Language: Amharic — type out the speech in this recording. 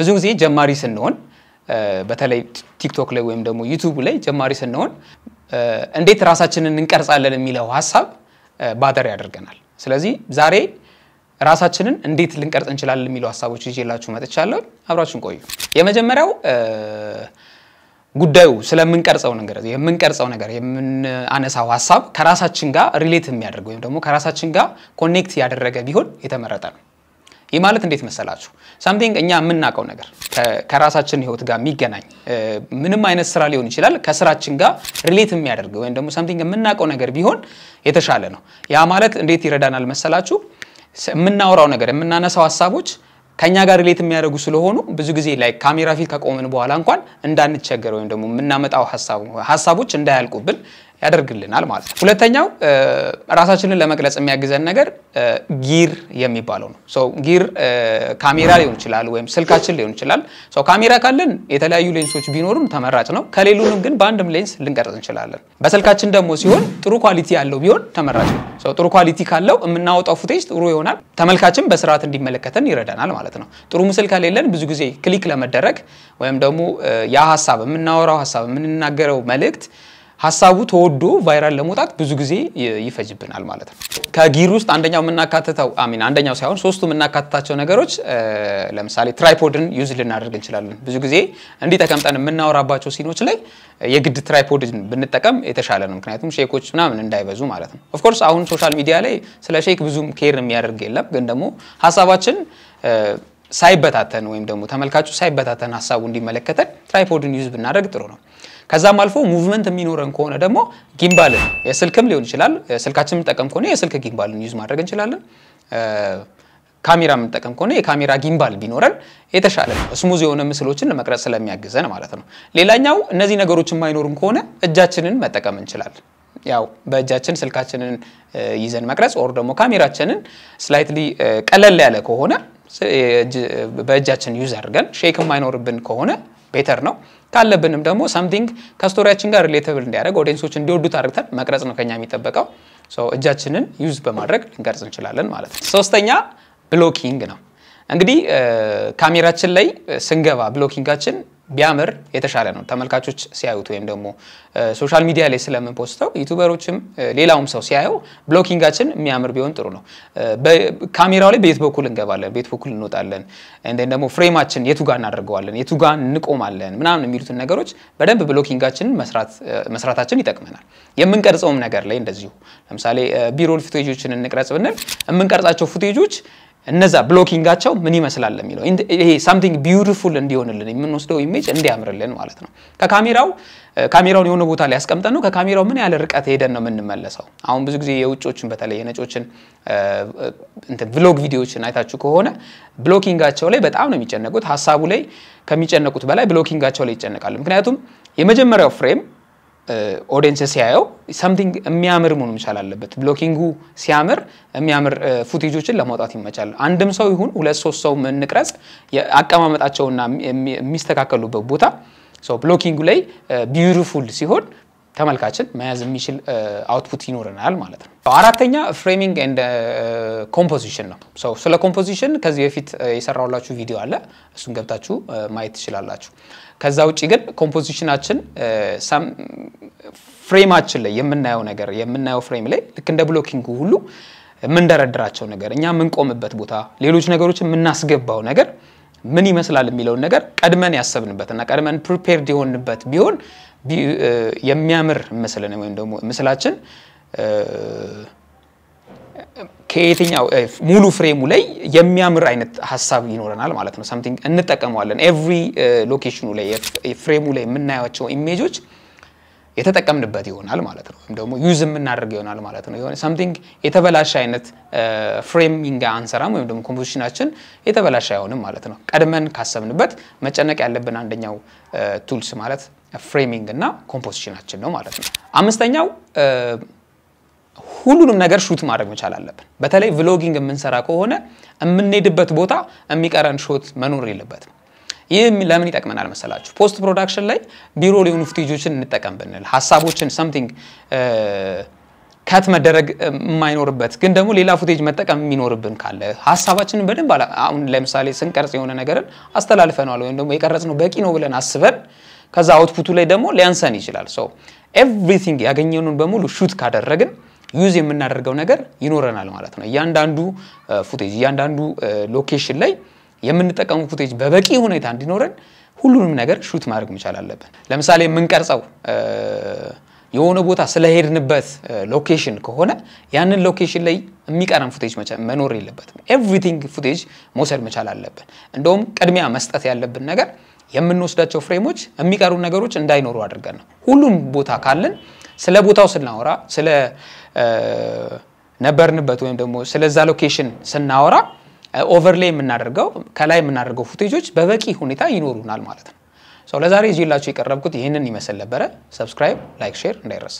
ብዙ ጊዜ ጀማሪ ስንሆን በተለይ ቲክቶክ ላይ ወይም ደግሞ ዩቱብ ላይ ጀማሪ ስንሆን እንዴት ራሳችንን እንቀርጻለን የሚለው ሀሳብ ባደር ያደርገናል። ስለዚህ ዛሬ ራሳችንን እንዴት ልንቀርጽ እንችላለን የሚለው ሀሳቦች ይዤላችሁ መጥቻለሁ። አብራችን ቆዩ። የመጀመሪያው ጉዳዩ ስለምንቀርጸው ነገር የምንቀርጸው ነገር የምናነሳው ሀሳብ ከራሳችን ጋር ሪሌት የሚያደርግ ወይም ደግሞ ከራሳችን ጋር ኮኔክት ያደረገ ቢሆን የተመረጠ ነው። ይህ ማለት እንዴት መሰላችሁ? ሳምቲንግ እኛ የምናውቀው ነገር ከራሳችን ህይወት ጋር የሚገናኝ ምንም አይነት ስራ ሊሆን ይችላል። ከስራችን ጋር ሪሌት የሚያደርግ ወይም ደግሞ ሳምቲንግ የምናውቀው ነገር ቢሆን የተሻለ ነው። ያ ማለት እንዴት ይረዳናል መሰላችሁ? የምናወራው ነገር የምናነሳው ሀሳቦች ከእኛ ጋር ሪሌት የሚያደርጉ ስለሆኑ ብዙ ጊዜ ላይ ካሜራ ፊት ከቆምን በኋላ እንኳን እንዳንቸገር ወይም ደግሞ የምናመጣው ሀሳቦች እንዳያልቁብን ያደርግልናል ማለት ነው። ሁለተኛው ራሳችንን ለመግለጽ የሚያግዘን ነገር ጊር የሚባለው ነው። ሰው ጊር ካሜራ ሊሆን ይችላል ወይም ስልካችን ሊሆን ይችላል። ሰው ካሜራ ካለን የተለያዩ ሌንሶች ቢኖሩም ተመራጭ ነው። ከሌሉንም ግን በአንድም ሌንስ ልንቀርጽ እንችላለን። በስልካችን ደግሞ ሲሆን ጥሩ ኳሊቲ ያለው ቢሆን ተመራጭ ነው። ሰው ጥሩ ኳሊቲ ካለው የምናወጣው ፉቴጅ ጥሩ ይሆናል። ተመልካችን በስርዓት እንዲመለከተን ይረዳናል ማለት ነው። ጥሩ ምስል ከሌለን ብዙ ጊዜ ክሊክ ለመደረግ ወይም ደግሞ ያ ሀሳብ የምናወራው ሀሳብ የምንናገረው መልእክት ሀሳቡ ተወዶ ቫይራል ለመውጣት ብዙ ጊዜ ይፈጅብናል ማለት ነው። ከጊር ውስጥ አንደኛው የምናካትተው አሚን አንደኛው ሳይሆን ሶስቱ የምናካትታቸው ነገሮች ለምሳሌ ትራይፖድን ዩዝ ልናደርግ እንችላለን። ብዙ ጊዜ እንዲህ ተቀምጠን የምናወራባቸው ሲኖች ላይ የግድ ትራይፖድን ብንጠቀም የተሻለ ነው። ምክንያቱም ሼኮች ምናምን እንዳይበዙ ማለት ነው። ኦፍኮርስ አሁን ሶሻል ሚዲያ ላይ ስለ ሼክ ብዙም ኬር የሚያደርግ የለም፣ ግን ደግሞ ሀሳባችን ሳይበታተን ወይም ደግሞ ተመልካቹ ሳይበታተን ሀሳቡ እንዲመለከተን ትራይፖድን ዩዝ ብናደርግ ጥሩ ነው። ከዛም አልፎ ሙቭመንት የሚኖረን ከሆነ ደግሞ ጊምባልን የስልክም ሊሆን ይችላል። ስልካችን የምንጠቀም ከሆነ የስልክ ጊምባልን ዩዝ ማድረግ እንችላለን። ካሜራ የምንጠቀም ከሆነ የካሜራ ጊምባል ቢኖረን የተሻለ ነው። ስሙዝ የሆነ ምስሎችን ለመቅረጽ ስለሚያግዘን ማለት ነው። ሌላኛው እነዚህ ነገሮች የማይኖሩም ከሆነ እጃችንን መጠቀም እንችላለን። ያው በእጃችን ስልካችንን ይዘን መቅረጽ ኦር ደግሞ ካሜራችንን ስላይትሊ ቀለል ያለ ከሆነ በእጃችን ዩዝ አድርገን ሼክ የማይኖርብን ከሆነ ቤተር ነው። ካለብንም ደግሞ ሰምቲንግ ከስቶሪያችን ጋር ሪሌተብል እንዲያደርግ ኦዲየንሶች እንዲወዱት አድርግተን መቅረጽ ነው ከኛ የሚጠበቀው። እጃችንን ዩዝ በማድረግ ልንቀርጽ እንችላለን ማለት ነው። ሶስተኛ ብሎኪንግ ነው። እንግዲህ ካሜራችን ላይ ስንገባ ብሎኪንጋችን ቢያምር የተሻለ ነው። ተመልካቾች ሲያዩት ወይም ደግሞ ሶሻል ሚዲያ ላይ ስለምንፖስተው ዩቱበሮችም ሌላውም ሰው ሲያየው ብሎኪንጋችን የሚያምር ቢሆን ጥሩ ነው። ካሜራው ላይ በየት በኩል እንገባለን፣ በየት በኩል እንወጣለን፣ እንደን ደግሞ ፍሬማችን የቱ ጋር እናደርገዋለን፣ የቱ ጋር እንቆማለን ምናምን የሚሉትን ነገሮች በደንብ ብሎኪንጋችን መስራታችን ይጠቅመናል። የምንቀርጸውም ነገር ላይ እንደዚሁ ለምሳሌ ቢሮል ፉቴጆችን እንቅረጽ ብንል የምንቀርጻቸው ፉቴጆች እነዛ ብሎኪንጋቸው ምን ይመስላል የሚለው ይሄ ሳምቲንግ ቢዩቲፉል እንዲሆንልን የምንወስደው ኢሜጅ እንዲያምርልን ማለት ነው። ከካሜራው ካሜራውን የሆነ ቦታ ላይ ያስቀምጠን ነው። ከካሜራው ምን ያህል ርቀት ሄደን ነው የምንመለሰው? አሁን ብዙ ጊዜ የውጮችን በተለይ የነጮችን ብሎግ ቪዲዮዎችን አይታችሁ ከሆነ ብሎኪንጋቸው ላይ በጣም ነው የሚጨነቁት። ሀሳቡ ላይ ከሚጨነቁት በላይ ብሎኪንጋቸው ላይ ይጨነቃሉ። ምክንያቱም የመጀመሪያው ፍሬም ኦዲየንስ ሲያየው ሰምቲንግ የሚያምር መሆኑ መቻል አለበት። ብሎኪንጉ ሲያምር የሚያምር ፉቴጆችን ለማውጣት ይመቻል። አንድም ሰው ይሁን ሁለት ሶስት ሰው እንቅረጽ፣ አቀማመጣቸውና የሚስተካከሉበት ቦታ ብሎኪንጉ ላይ ቢዩቲፉል ሲሆን ተመልካችን መያዝ የሚችል አውትፑት ይኖረናል ማለት ነው። አራተኛ ፍሬሚንግ ኤንድ ኮምፖዚሽን ነው። ሰው ስለ ኮምፖዚሽን ከዚህ በፊት የሰራሁላችሁ ቪዲዮ አለ፣ እሱን ገብታችሁ ማየት ትችላላችሁ። ከዛ ውጭ ግን ኮምፖዚሽናችን ፍሬማችን ላይ የምናየው ነገር የምናየው ፍሬም ላይ ልክ እንደ ብሎኪንጉ ሁሉ የምንደረድራቸው ነገር እኛ የምንቆምበት ቦታ፣ ሌሎች ነገሮች የምናስገባው ነገር ምን ይመስላል የሚለውን ነገር ቀድመን ያሰብንበት እና ቀድመን ፕሪፔርድ የሆንበት ቢሆን የሚያምር ምስልን ወይም ደግሞ ምስላችን ከየትኛው ሙሉ ፍሬሙ ላይ የሚያምር አይነት ሀሳብ ይኖረናል ማለት ነው። ሰምቲንግ እንጠቀመዋለን። ኤቭሪ ሎኬሽኑ ላይ ፍሬሙ ላይ የምናያቸው ኢሜጆች የተጠቀምንበት ይሆናል ማለት ነው። ወይም ደግሞ ዩዝ የምናደርግ ይሆናል ማለት ነው። የሆነ ሰምቲንግ የተበላሸ አይነት ፍሬሚንግ አንሰራም ወይም ደግሞ ኮምፖዚሽናችን የተበላሸ አይሆንም ማለት ነው። ቀድመን ካሰብንበት መጨነቅ ያለብን አንደኛው ቱልስ ማለት ፍሬሚንግ እና ኮምፖዚሽናችን ነው ማለት ነው። አምስተኛው ሁሉንም ነገር ሹት ማድረግ መቻል አለብን። በተለይ ቭሎጊንግ የምንሰራ ከሆነ የምንሄድበት ቦታ የሚቀረን ሾት መኖር የለበትም። ይህ ለምን ይጠቅመናል መሰላችሁ? ፖስት ፕሮዳክሽን ላይ ቢሮ ሊሆኑ ፍቴጆችን እንጠቀም ብንል ሀሳቦችን ሰምቲንግ ከት መደረግ የማይኖርበት ግን ደግሞ ሌላ ፉቴጅ መጠቀም የሚኖርብን ካለ ሀሳባችንን በደንብ አሁን ለምሳሌ ስንቀርጽ የሆነ ነገርን አስተላልፈነዋል ወይም ደግሞ የቀረጽነው በቂ ነው ብለን አስበን ከዛ አውትፑቱ ላይ ደግሞ ሊያንሰን ይችላል። ሰው ኤቭሪቲንግ ያገኘነውን በሙሉ ሹት ካደረግን ዩዝ የምናደርገው ነገር ይኖረናል ማለት ነው። እያንዳንዱ ፉቴጅ፣ እያንዳንዱ ሎኬሽን ላይ የምንጠቀሙ ፉቴጅ በበቂ ሁኔታ እንዲኖረን ሁሉንም ነገር ሹት ማድረግ መቻል አለብን። ለምሳሌ የምንቀርጸው የሆነ ቦታ ስለሄድንበት ሎኬሽን ከሆነ ያንን ሎኬሽን ላይ የሚቀረን ፉቴጅ መኖር የለበትም። ኤቭሪቲንግ ፉቴጅ መውሰድ መቻል አለብን። እንደውም ቅድሚያ መስጠት ያለብን ነገር የምንወስዳቸው ፍሬሞች የሚቀሩ ነገሮች እንዳይኖሩ አድርገን ነው። ሁሉም ቦታ ካለን ስለ ቦታው ስናወራ ስለ ነበርንበት ወይም ደግሞ ስለዛ ሎኬሽን ስናወራ ኦቨርላይ የምናደርገው ከላይ የምናደርገው ፉቴጆች በበቂ ሁኔታ ይኖሩናል ማለት ነው። ሰው ለዛሬ ይዤላችሁ የቀረብኩት ይህንን ይመስል ነበረ። ሰብስክራይብ፣ ላይክ፣ ሼር እንዳይረሳ።